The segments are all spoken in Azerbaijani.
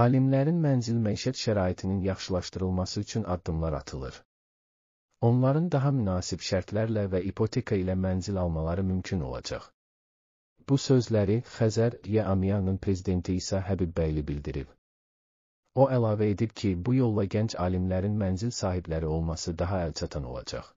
Alimlərin mənzil məişət şəraitinin yaxşılaşdırılması üçün addımlar atılır. Onların daha münasib şərtlərlə və ipoteka ilə mənzil almaları mümkün olacaq. Bu sözləri Xəzər Yəamiyanın prezidenti İsa Həbibbəyli bildirib. O əlavə edib ki, bu yolla gənc alimlərin mənzil sahibləri olması daha əlçatan olacaq.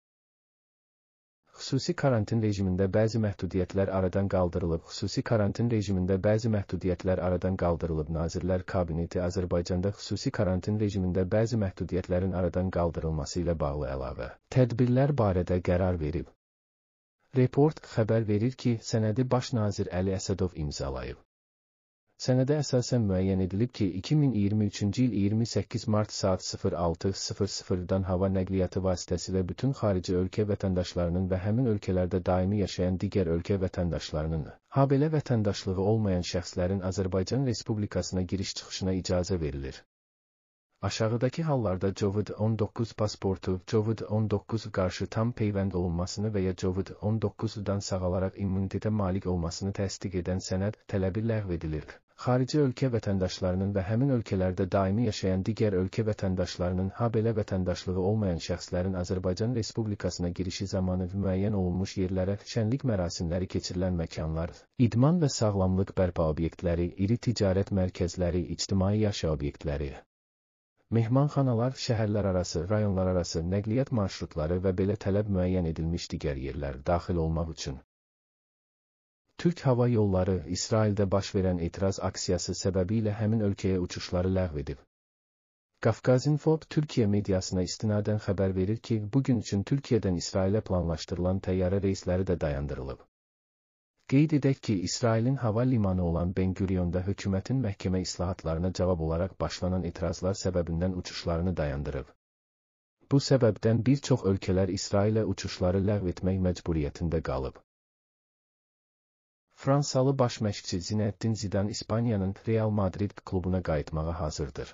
Xüsusi karantin rejimində bəzi məhdudiyyətlər aradan qaldırılıb. Xüsusi karantin rejimində bəzi məhdudiyyətlər aradan qaldırılıb. Nazirlər Kabineti Azərbaycanda xüsusi karantin rejimində bəzi məhdudiyyətlərin aradan qaldırılması ilə bağlı əlavə tədbirlər barədə qərar verib. Report xəbər verir ki, sənədi baş nazir Əli Əsədov imzalayıb. Sənədə əsasən müəyyən edilib ki, 2023-cü il 28 mart saat 06:00-dan hava nəqliyyatı vasitəsilə bütün xarici ölkə vətəndaşlarının və həmin ölkələrdə daimi yaşayan digər ölkə vətəndaşlarının, habelə vətəndaşlığı olmayan şəxslərin Azərbaycan Respublikasına giriş-çıxışına icazə verilir. Aşağıdakı hallarda COVID-19 pasportu, COVID-19 qarşı tam peyvənd olunmasını və ya COVID-19-dan sağalaraq immunitetə malik olmasını təsdiq edən sənəd tələbi ləğv edilir xarici ölkə vətəndaşlarının və həmin ölkələrdə daimi yaşayan digər ölkə vətəndaşlarının ha belə vətəndaşlığı olmayan şəxslərin Azərbaycan Respublikasına girişi zamanı müəyyən olunmuş yerlərə şənlik mərasimləri keçirilən məkanlar, idman və sağlamlıq bərpa obyektləri, iri ticarət mərkəzləri, ictimai yaşa obyektləri, mehmanxanalar, şəhərlər arası, rayonlar arası nəqliyyat marşrutları və belə tələb müəyyən edilmiş digər yerlər daxil olmaq üçün Türk Hava Yolları, İsraildə baş verən etiraz aksiyası səbəbilə həmin ölkəyə uçuşları ləğv edib. Qafqazinfo Türkiyə mediasına istinadən xəbər verir ki, bu gün üçün Türkiyədən İsrailə planlaşdırılan təyyarə reysləri də dayandırılıb. Qeyd edək ki, İsrailin hava limanı olan Ben-Gurionda hökumətin məhkəmə islahatlarına cavab olaraq başlanan etirazlar səbəbindən uçuşlarını dayandırıb. Bu səbəbdən bir çox ölkələr İsrailə uçuşları ləğv etmək məcburiyyətində qalıb. Fransalı baş məşqçi Zinəddin Zidan İspaniyanın Real Madrid klubuna qayıtmağa hazırdır.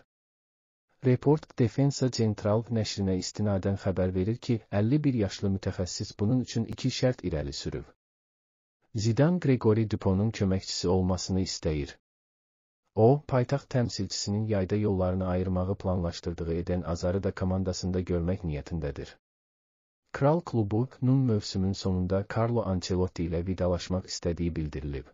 Report Defensa Central nəşrinə istinadən xəbər verir ki, 51 yaşlı mütəxəssis bunun üçün iki şərt irəli sürüb. Zidan Gregory Duponun köməkçisi olmasını istəyir. O, paytaxt təmsilçisinin yayda yollarını ayırmağı planlaşdırdığı edən Azarı da komandasında görmək niyyətindədir. Kral klubunun mövsümün sonunda Carlo Ancelotti ilə vidalaşmaq istədiyi bildirilib.